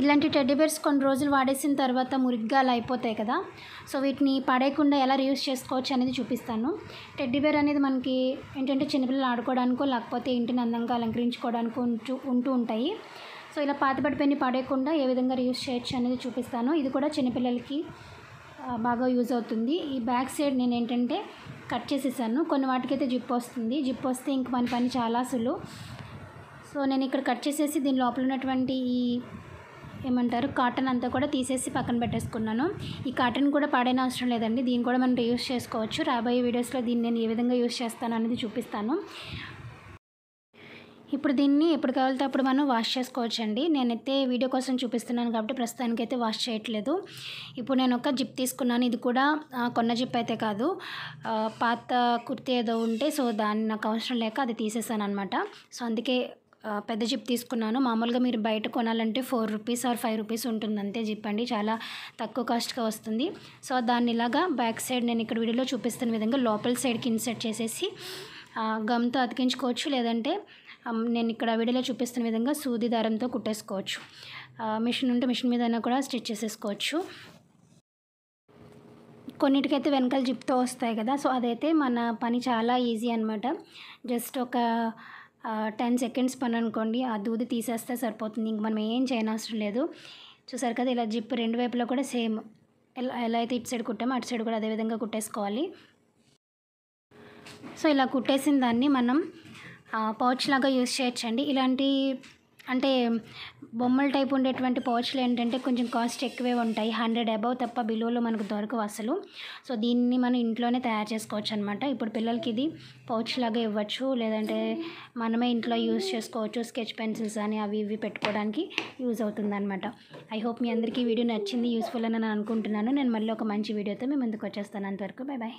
ఇలాంటి టెడ్డిబేర్స్ కొన్ని రోజులు వాడేసిన తర్వాత మురిగ్గాలు అయిపోతాయి కదా సో వీటిని పడేయకుండా ఎలా రియూస్ చేసుకోవచ్చు అనేది చూపిస్తాను టెడ్డిబేర్ అనేది మనకి ఏంటంటే చిన్నపిల్లలు ఆడుకోవడానికో లేకపోతే ఇంటిని అందంగా అలంకరించుకోవడానికో ఉంటూ ఉంటూ ఉంటాయి సో ఇలా పాతపడిపోయిన పడేయకుండా ఏ విధంగా రియూస్ చేయొచ్చు అనేది చూపిస్తాను ఇది కూడా చిన్నపిల్లలకి బాగా యూజ్ అవుతుంది ఈ బ్యాక్ సైడ్ నేను ఏంటంటే కట్ చేసేసాను కొన్ని వాటికైతే జిప్ వస్తుంది జిప్ వస్తే ఇంక మన పని చాలా సులువు సో నేను ఇక్కడ కట్ చేసేసి దీని లోపల ఉన్నటువంటి ఈ ఏమంటారు కాటన్ అంతా కూడా తీసేసి పక్కన పెట్టేసుకున్నాను ఈ కాటన్ కూడా పాడైన అవసరం లేదండి దీన్ని కూడా మనం రీయూస్ చేసుకోవచ్చు రాబోయే వీడియోస్లో దీన్ని నేను ఏ విధంగా యూస్ చేస్తాను అనేది చూపిస్తాను ఇప్పుడు దీన్ని ఎప్పుడు కావాలితే అప్పుడు మనం వాష్ చేసుకోవచ్చండి నేనైతే వీడియో కోసం చూపిస్తున్నాను కాబట్టి ప్రస్తుతానికైతే వాష్ చేయట్లేదు ఇప్పుడు నేను ఒక జిప్ తీసుకున్నాను ఇది కూడా కొన్న జిప్ అయితే కాదు పాత కుర్తి ఏదో ఉంటే సో దాన్ని నాకు అవసరం లేక అది తీసేసాను అనమాట సో అందుకే పెద్ద జిప్ తీసుకున్నాను మామూలుగా మీరు బయట కొనాలంటే four rupees or five rupees ఉంటుంది అంతే జిప్ అండి చాలా తక్కువ కాస్ట్గా వస్తుంది సో దాన్ని ఇలాగా బ్యాక్ సైడ్ నేను ఇక్కడ వీడియోలో చూపిస్తున్న విధంగా లోపల సైడ్కి ఇన్సర్ట్ చేసేసి గమ్తో అతికించుకోవచ్చు లేదంటే నేను ఇక్కడ వీడియోలో చూపిస్తున్న విధంగా సూది దారంతో కుట్టేసుకోవచ్చు మిషన్ ఉంటే మిషన్ మీద కూడా స్టిచ్ చేసేసుకోవచ్చు కొన్నిటికైతే వెనకాల జిప్తో వస్తాయి కదా సో అదైతే మన పని చాలా ఈజీ అనమాట జస్ట్ ఒక టెన్ సెకండ్స్ పని అనుకోండి ఆ దూది తీసేస్తే సరిపోతుంది ఇంక మనం ఏం చేయనవసరం లేదు చూసారు కదా ఇలా జిప్ రెండు వైపులో కూడా సేమ్ ఎలా ఎలా అయితే ఇటు సైడ్ కుట్టామో అటు సైడ్ కూడా అదేవిధంగా కుట్టేసుకోవాలి సో ఇలా కుట్టేసిన దాన్ని మనం పౌచ్ లాగా యూస్ చేయొచ్చండి ఇలాంటి అంటే బొమ్మల టైప్ ఉండేటువంటి పౌచ్లు ఏంటంటే కొంచెం కాస్ట్ ఎక్కువే ఉంటాయి హండ్రెడ్ అబౌవ్ తప్ప బిలోలో మనకు దొరకవు అసలు సో దీన్ని మనం ఇంట్లోనే తయారు చేసుకోవచ్చు అనమాట ఇప్పుడు పిల్లలకి ఇది పౌచ్ లాగా ఇవ్వచ్చు లేదంటే మనమే ఇంట్లో యూస్ చేసుకోవచ్చు స్కెచ్ పెన్సిల్స్ అని అవి ఇవి పెట్టుకోవడానికి యూజ్ అనమాట ఐ హోప్ మీ అందరికీ వీడియో నచ్చింది యూస్ఫుల్ అని నేను అనుకుంటున్నాను నేను మళ్ళీ ఒక మంచి వీడియోతో మీ ముందుకు వచ్చేస్తాను అంతవరకు బాయ్ బాయ్